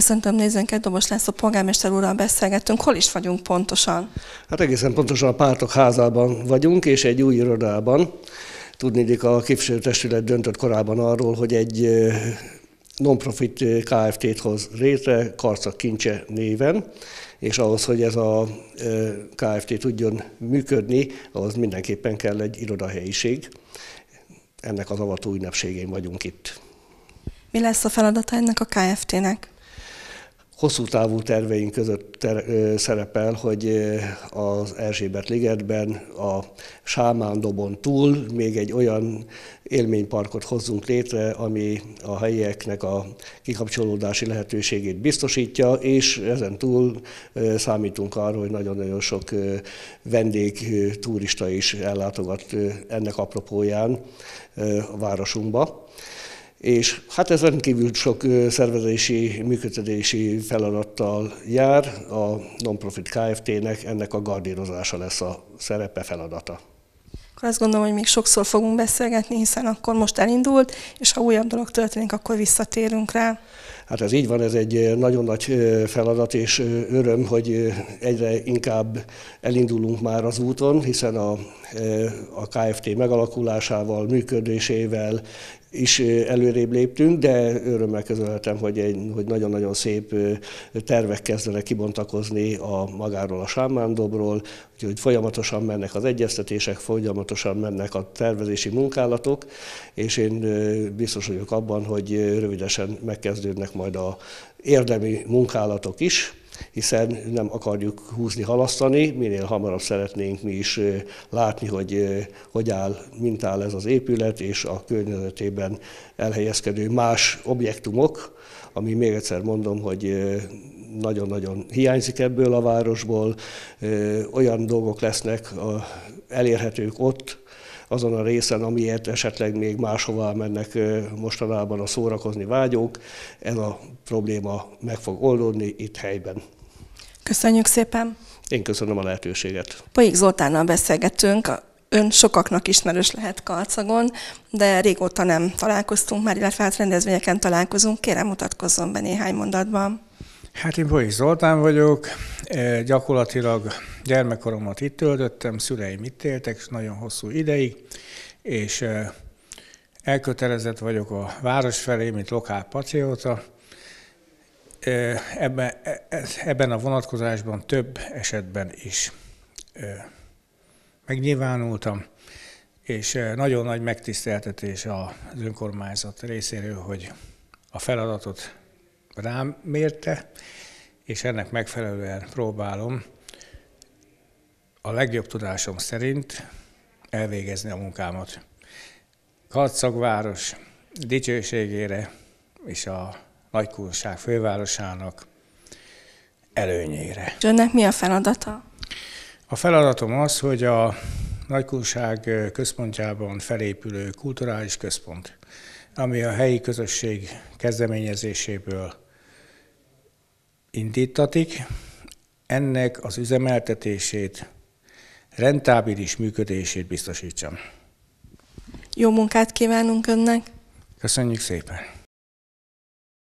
Köszöntöm nézőnket, Dobos László polgármester úrral beszélgettünk. Hol is vagyunk pontosan? Hát egészen pontosan a pártok házában vagyunk, és egy új irodában. tudni, hogy a képviselőtestület döntött korábban arról, hogy egy non-profit KFT-t hoz létre, Karcak Kincse néven, és ahhoz, hogy ez a KFT tudjon működni, ahhoz mindenképpen kell egy irodahelyiség. Ennek az avató ünnepségén vagyunk itt. Mi lesz a feladata ennek a KFT-nek? hosszú távú terveink között ter, ö, szerepel, hogy az Erzsébet ligetben a Sámán dobon túl még egy olyan élményparkot hozzunk létre, ami a helyieknek a kikapcsolódási lehetőségét biztosítja, és ezen túl ö, számítunk arra, hogy nagyon-nagyon sok ö, vendég, turista is ellátogat ennek apropóján a városunkba és hát ez rendkívül sok szervezési, működtetési feladattal jár, a Nonprofit Kft-nek ennek a gardírozása lesz a szerepe, feladata. Akkor azt gondolom, hogy még sokszor fogunk beszélgetni, hiszen akkor most elindult, és ha újabb dolog történik, akkor visszatérünk rá. Hát ez így van, ez egy eh, nagyon nagy eh, feladat és eh, öröm, hogy egyre inkább elindulunk már az úton, hiszen a, a KFT megalakulásával, működésével is előrébb léptünk, de örömmel közölhetem, hogy, egy, hogy nagyon-nagyon szép tervek kezdenek kibontakozni a magáról a sámándobról, úgyhogy folyamatosan mennek az egyeztetések, folyamatosan mennek a tervezési munkálatok, és én biztos vagyok abban, hogy rövidesen megkezdődnek majd a érdemi munkálatok is, hiszen nem akarjuk húzni, halasztani, minél hamarabb szeretnénk mi is látni, hogy hogy áll, mint áll ez az épület, és a környezetében elhelyezkedő más objektumok, ami még egyszer mondom, hogy nagyon-nagyon hiányzik ebből a városból, olyan dolgok lesznek elérhetők ott, azon a részen, amiért esetleg még máshová mennek mostanában a szórakozni vágyók. Ez a probléma meg fog oldódni itt helyben. Köszönjük szépen! Én köszönöm a lehetőséget. Poik Zoltánnal beszélgetünk, ön sokaknak ismerős lehet Karcagon, de régóta nem találkoztunk már, illetve hát rendezvényeken találkozunk. Kérem, mutatkozzon be néhány mondatban. Hát én Boris Zoltán vagyok, eh, gyakorlatilag gyermekkoromat itt töltöttem, szüleim itt éltek nagyon hosszú ideig, és eh, elkötelezett vagyok a város felé, mint lokál patrióta. Eh, ebben, e, e, ebben a vonatkozásban több esetben is megnyilvánultam, és nagyon nagy megtiszteltetés az önkormányzat részéről, hogy a feladatot rám mérte, és ennek megfelelően próbálom a legjobb tudásom szerint elvégezni a munkámat. Karcagváros dicsőségére és a nagykúrság fővárosának előnyére. És önnek mi a feladata? A feladatom az, hogy a nagykúrság központjában felépülő kulturális központ, ami a helyi közösség kezdeményezéséből indítatik. Ennek az üzemeltetését, rentábilis működését biztosítsam. Jó munkát kívánunk Önnek! Köszönjük szépen!